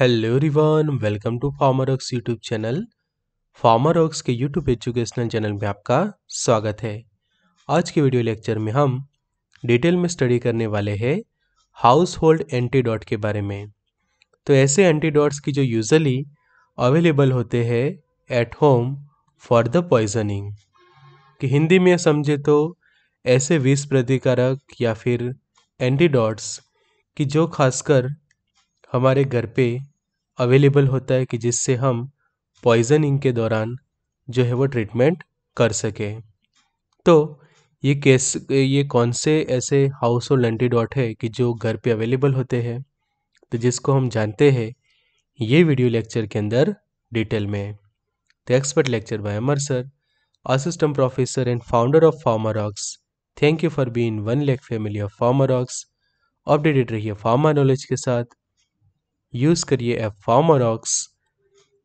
Hello रिवान welcome to Pharmarox YouTube channel Pharmarox के YouTube educational channel में आपका स्वागत है आज के वीडियो लेक्चर में हम डिटेल में स्टडी करने वाले हैं हाउस होल्ड एंटीडॉट के बारे में तो ऐसे एंटीडॉट्स की जो यूजली अवेलेबल होते हैं at home for the poisoning कि हिंदी में समझे तो ऐसे विष प्रतिकारक या फिर एंटीडॉट्स कि जो खासकर हमारे घर पे अवेलेबल होता है कि जिससे हम पॉइजनिंग के दौरान जो है वो ट्रीटमेंट कर सके तो ये केस ये कौन से ऐसे हाउस होल्ड एंटीडॉट है कि जो घर पे अवेलेबल होते हैं तो जिसको हम जानते हैं ये वीडियो लेक्चर के अंदर डिटेल में the expert lecture by Amar sir assistant professor and founder of Pharmarox thank you for being one lake family of Pharmarox updated रहिए फार्मा नॉलेज के साथ यूज़ करिए ऐप फार्माडॉक्स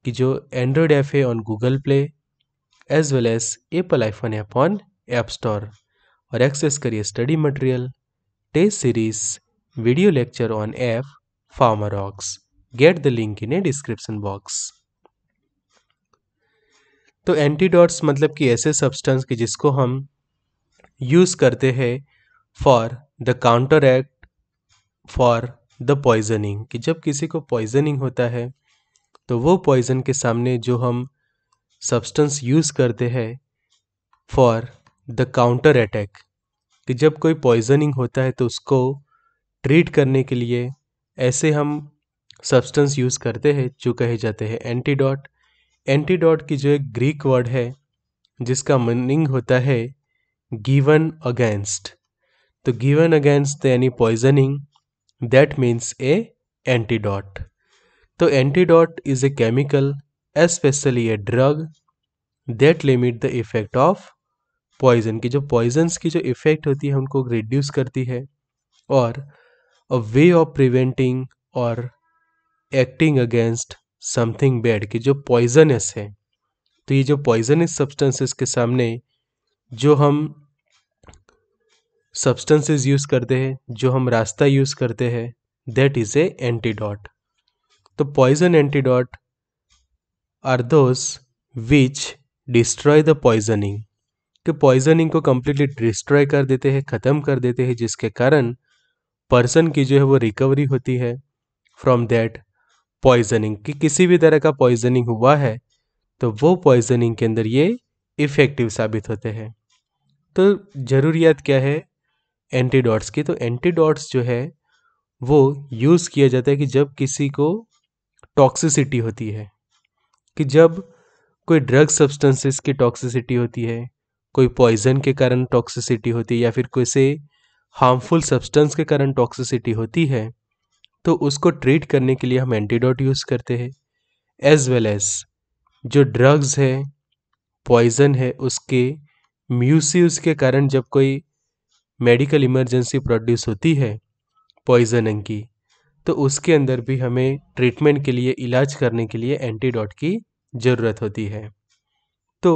की जो एंड्रॉयड ऐप है on Google Play as well as Apple iPhone app on app store और access करिए study material test series video lecture on app Pharmadox get the link in a description box तो antidotes मतलब कि ऐसे substance कि जिसको हम use करते हैं for the counter act for the poisoning कि जब किसी को पॉइजनिंग होता है तो वो पॉइजन के सामने जो हम सब्सटेंस यूज़ करते हैं फॉर द काउंटर अटैक कि जब कोई पॉइजनिंग होता है तो उसको ट्रीट करने के लिए ऐसे हम सब्सटेंस यूज़ करते हैं जो कहे जाते हैं एंटीडॉट एंटीडॉट की जो एक ग्रीक वर्ड है जिसका मीनिंग होता है गिवन अगेंस्ट तो गिवन अगेंस्ट द यानी poisoning that means a antidote तो antidote is a chemical especially a drug that limit the effect of poison की जो पॉइजन्स की जो इफेक्ट होती है उनको रिड्यूस करती है और अ वे ऑफ प्रिवेंटिंग और एक्टिंग अगेंस्ट समथिंग बैड की जो पॉइजनस है तो ये जो पॉइजनस सब्सटेंसेस के सामने जो हम सब्सटेंसेस यूज़ करते हैं जो हम रास्ता यूज़ करते हैं दैट इज़ ए एंटीडॉट तो poison antidote are those which destroy the poisoning कि पॉइजनिंग को कम्प्लीटली डिस्ट्रॉय कर देते हैं ख़त्म कर देते हैं जिसके कारण पर्सन की जो है वो रिकवरी होती है फ्रॉम दैट पॉइजनिंग कि किसी भी तरह का पॉइजनिंग हुआ है तो वो पॉइजनिंग के अंदर ये इफ़ेक्टिव साबित होते हैं तो ज़रूरियात क्या है एंटीडॉट्स की तो एंटीडॉट्स जो है वो यूज़ किया जाता है कि जब किसी को टॉक्सिसिटी होती है कि जब कोई ड्रग सब्सटेंसेस की टॉक्सिसिटी होती है कोई पॉइजन के कारण टॉक्सिसिटी होती है या फिर कोई से हार्मफुल सब्सटेंस के कारण टॉक्सिसिटी होती है तो उसको ट्रीट करने के लिए हम एंटीडोट यूज़ करते हैं एज वेल एज जो ड्रग्स है पॉइजन है उसके म्यूस के कारण जब कोई मेडिकल इमरजेंसी प्रोड्यूस होती है पॉइजनिंग की तो उसके अंदर भी हमें ट्रीटमेंट के लिए इलाज करने के लिए एंटीडॉट की ज़रूरत होती है तो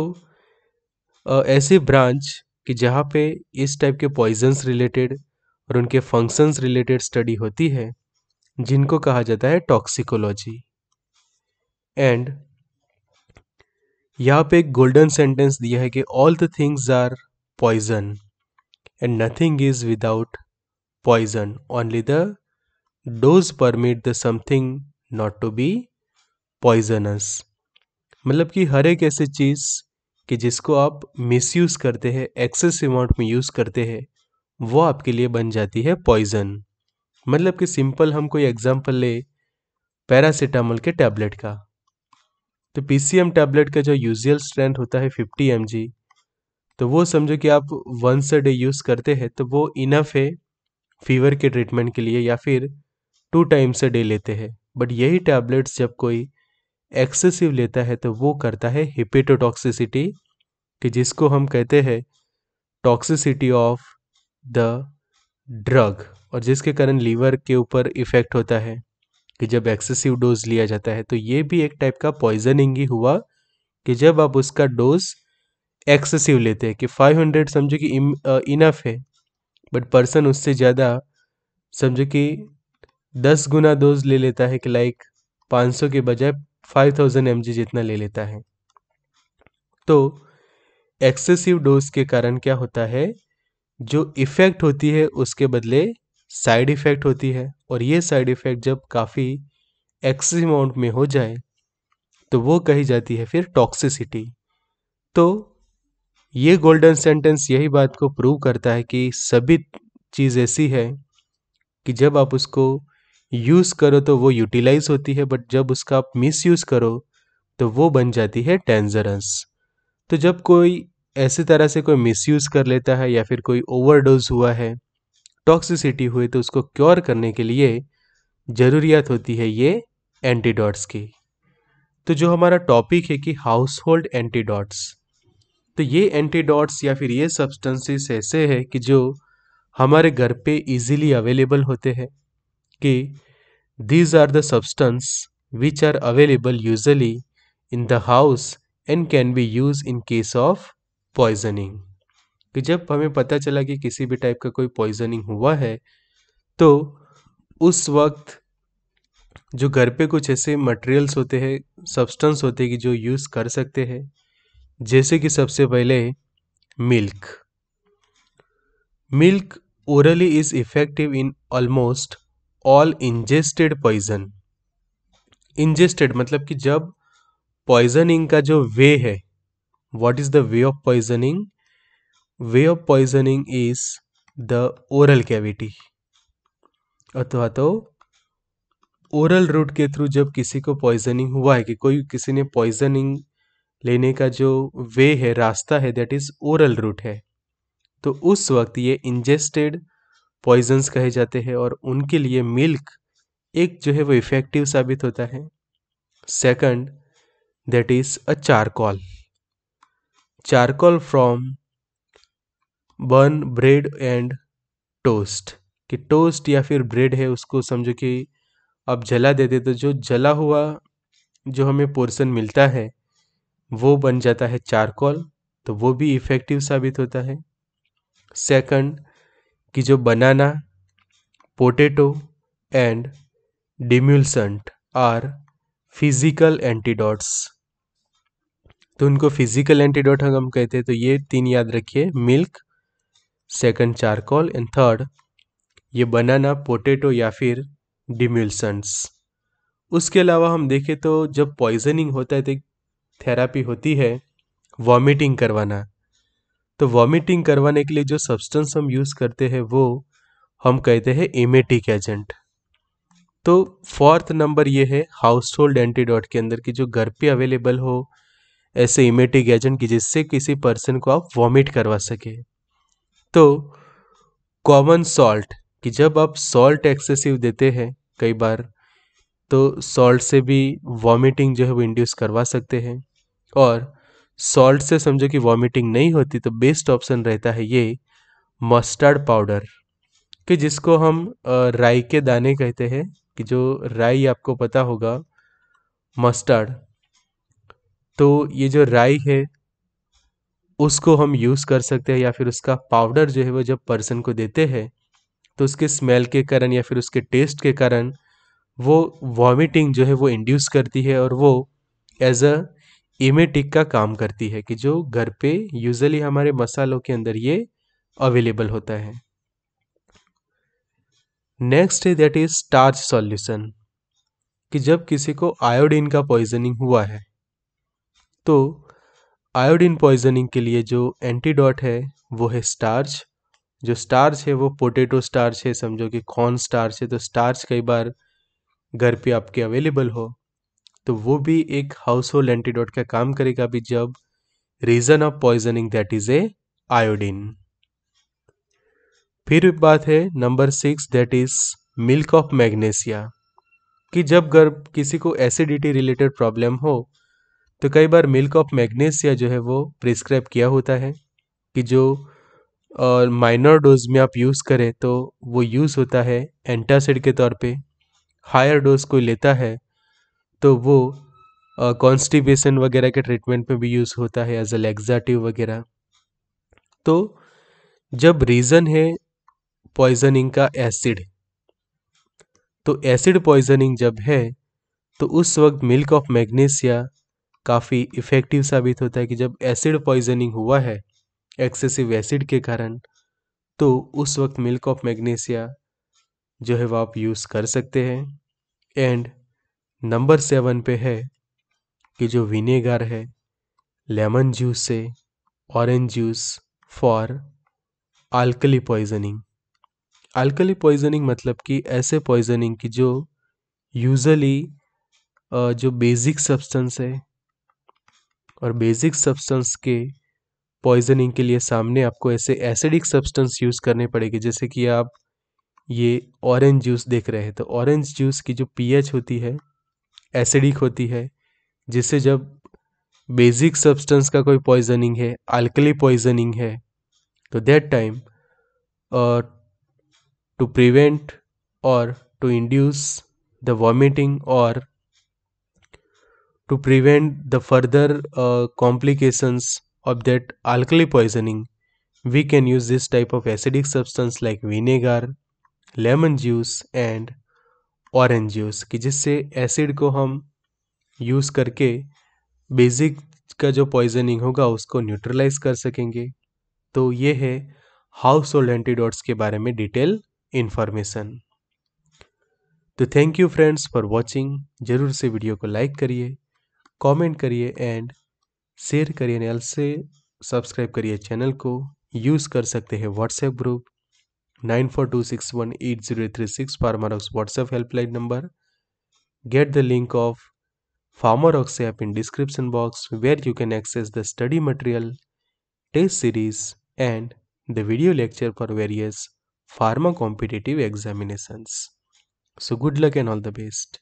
ऐसी ब्रांच कि जहाँ पे इस टाइप के पॉइजन्स रिलेटेड और उनके फंक्शंस रिलेटेड स्टडी होती है जिनको कहा जाता है टॉक्सिकोलॉजी एंड यहाँ पे एक गोल्डन सेंटेंस दिया है कि all the things are poison and nothing is without poison. Only the dose permit the something not to be poisonous मतलब कि हर एक ऐसी चीज़ कि जिसको आप मिस यूज़ करते हैं एक्सेस अमाउंट में यूज़ करते हैं वो आपके लिए बन जाती है पॉइजन मतलब कि सिंपल हम कोई एग्जाम्पल ले पैरासीटामोल के टैबलेट का तो पीसीएम टैबलेट का जो यूजुअल स्ट्रेंथ होता है फिफ्टी एम जी तो वो समझो कि आप वंस अ डे यूज़ करते हैं तो वो इनफ है फीवर के ट्रीटमेंट के लिए या फिर टू टाइम्स अ डे लेते हैं बट यही टैबलेट्स जब कोई एक्सेसिव लेता है तो वो करता है हिपेटोटॉक्सिसिटी कि जिसको हम कहते हैं टॉक्सिसिटी ऑफ द ड्रग और जिसके कारण लीवर के ऊपर इफ़ेक्ट होता है कि जब एक्सेसिव डोज लिया जाता है तो ये भी एक टाइप का पॉइजनिंग ही हुआ कि जब आप उसका डोज एक्सेसिव लेते हैं कि 500 समझो कि इनफ है बट पर्सन उससे ज़्यादा समझो कि दस गुना डोज ले लेता है कि लाइक 500 के बजाय 5000 थाउजेंड जितना ले लेता है तो एक्सेसिव डोज के कारण क्या होता है जो इफ़ेक्ट होती है उसके बदले साइड इफ़ेक्ट होती है और ये साइड इफ़ेक्ट जब काफ़ी एक्सेसिव अमाउंट में हो जाए तो वो कही जाती है फिर टॉक्सिसिटी तो ये गोल्डन सेंटेंस यही बात को प्रूव करता है कि सभी चीज़ ऐसी है कि जब आप उसको यूज़ करो तो वो यूटिलाइज होती है बट जब उसका आप मिस यूज़ करो तो वो बन जाती है डेंजरस तो जब कोई ऐसे तरह से कोई मिस यूज़ कर लेता है या फिर कोई ओवरडोज हुआ है टॉक्सिसिटी हुई तो उसको क्योर करने के लिए ज़रूरियात होती है ये एंटीडॉट्स की तो जो हमारा टॉपिक है कि हाउस होल्ड एंटीडॉट्स तो ये एंटीडॉट्स या फिर ये सब्सटेंसेस ऐसे हैं कि जो हमारे घर पे इजीली अवेलेबल होते हैं कि these are the substance which are available usually in the house and can be use in case of poisoning कि जब हमें पता चला कि किसी भी टाइप का कोई पॉइजनिंग हुआ है तो उस वक्त जो घर पे कुछ ऐसे मटेरियल्स होते हैं सब्सटेंस होते हैं कि जो यूज़ कर सकते हैं जैसे कि सबसे पहले milk milk orally is effective in almost all ingested poison ingested मतलब कि जब पॉइजनिंग का जो वे है what is the way of poisoning way of poisoning is the oral cavity अथवा तो ओरल रूट के थ्रू जब किसी को पॉइजनिंग हुआ है कि कोई किसी ने पॉइजनिंग लेने का जो वे है रास्ता है दैट इज़ ओरल रूट है तो उस वक्त ये इंजेस्टेड पॉइजन्स कहे जाते हैं और उनके लिए मिल्क एक जो है वो इफ़ेक्टिव साबित होता है second that is a charcoal charcoal from burn bread and toast कि टोस्ट या फिर ब्रेड है उसको समझो कि आप जला देते तो जो जला हुआ जो हमें पोर्सन मिलता है वो बन जाता है चारकोल तो वो भी इफ़ेक्टिव साबित होता है सेकंड कि जो banana potato and demulcent are physical antidotes तो उनको फिजिकल एंटीडॉट हम कहते हैं तो ये तीन याद रखिए milk second charcoal and third ये बनाना पोटैटो या फिर डिम्यूलसेंट्स उसके अलावा हम देखें तो जब पॉइजनिंग होता है तो एक थेरापी होती है वॉमिटिंग करवाना तो वॉमिटिंग करवाने के लिए जो सब्सटेंस हम यूज़ करते हैं वो हम कहते हैं इमेटिक एजेंट तो फोर्थ नंबर ये है हाउस होल्ड एंटीडॉट के अंदर की जो घर पे अवेलेबल हो ऐसे इमेटिक एजेंट की जिससे किसी पर्सन को आप वॉमिट करवा सके तो कॉमन सॉल्ट कि जब आप सॉल्ट एक्सेसिव देते हैं कई बार तो सॉल्ट से भी वॉमिटिंग जो है वो इंड्यूस करवा सकते हैं और सॉल्ट से समझो कि वॉमिटिंग नहीं होती तो बेस्ट ऑप्शन रहता है ये मस्टर्ड पाउडर कि जिसको हम राई के दाने कहते हैं कि जो राई आपको पता होगा मस्टर्ड तो ये जो राई है उसको हम यूज़ कर सकते हैं या फिर उसका पाउडर जो है वो जब पर्सन को देते हैं तो उसके स्मेल के कारण या फिर उसके टेस्ट के कारण वो वॉमिटिंग जो है वो इंड्यूस करती है और वो एज अ इमेटिक का काम करती है कि जो घर पे यूजली हमारे मसालों के अंदर ये अवेलेबल होता है नेक्स्ट है दैट इज स्टार्च सॉल्यूशन कि जब किसी को आयोडीन का पॉइजनिंग हुआ है तो आयोडीन पॉइजनिंग के लिए जो एंटीडॉट है वो है स्टार्च जो स्टार्च है वो पोटेटो स्टार्च है समझो कि कॉर्न स्टार्च है तो स्टार्च कई बार घर पे आपके अवेलेबल हो तो वो भी एक हाउस होल्ड एंटीडोट का काम करेगा भी जब reason of poisoning that is a iodine फिर बात है number six that is milk of magnesia कि जब गर्भ किसी को एसिडिटी रिलेटेड प्रॉब्लम हो तो कई बार मिल्क ऑफ मैग्नेशिया जो है वो प्रिस्क्राइब किया होता है कि जो माइनर डोज में आप यूज़ करें तो वो यूज़ होता है एंटासिड के तौर पे हायर डोज कोई लेता है तो वो कॉन्स्टिपेशन वगैरह के ट्रीटमेंट में भी यूज़ होता है एज अ लेग्जाटिव वगैरह तो जब रीज़न है पॉइजनिंग का एसिड तो एसिड पॉइजनिंग जब है तो उस वक्त मिल्क ऑफ मैग्नीशिया काफ़ी इफ़ेक्टिव साबित होता है कि जब एसिड पॉइजनिंग हुआ है एक्सेसिव एसिड के कारण तो उस वक्त मिल्क ऑफ मैग्नीशिया जो है वो आप यूज़ कर सकते हैं एंड नंबर सेवन पे है कि जो विनेगर है लेमन जूस से orange juice for alkali poisoning alkali poisoning मतलब कि ऐसे पॉइजनिंग की जो यूजली जो बेसिक सब्सटेंस है और बेसिक सब्सटेंस के पॉइजनिंग के लिए सामने आपको ऐसे एसिडिक सब्सटेंस यूज़ करने पड़ेगी जैसे कि आप ये ऑरेंज जूस देख रहे हैं तो ऑरेंज जूस की जो पीएच होती है एसिडिक होती है जिससे जब बेसिक सब्सटेंस का कोई पॉइजनिंग है अल्कली पॉइजनिंग है तो दैट टाइम टू प्रिवेंट और टू इंड्यूस द वॉमिटिंग और to prevent the further complications of that alkali poisoning we can use this type of acidic substance like vinegar lemon juice and orange juice कि जिससे acid को हम use करके basic का जो poisoning होगा उसको न्यूट्रलाइज कर सकेंगे तो ये है हाउस होल्ड एंटीडोट्स के बारे में डिटेल इन्फॉर्मेशन तो thank you friends for watching जरूर से वीडियो को लाइक करिए कमेंट करिए एंड शेयर करिए एंड से सब्सक्राइब करिए चैनल को यूज़ कर सकते हैं WhatsApp group 942618036 Farmerox WhatsApp helpline number. Get the link of Farmerox app in description box where you can access the study material, test series and the video lecture for various pharma competitive examinations. So good luck and all the best.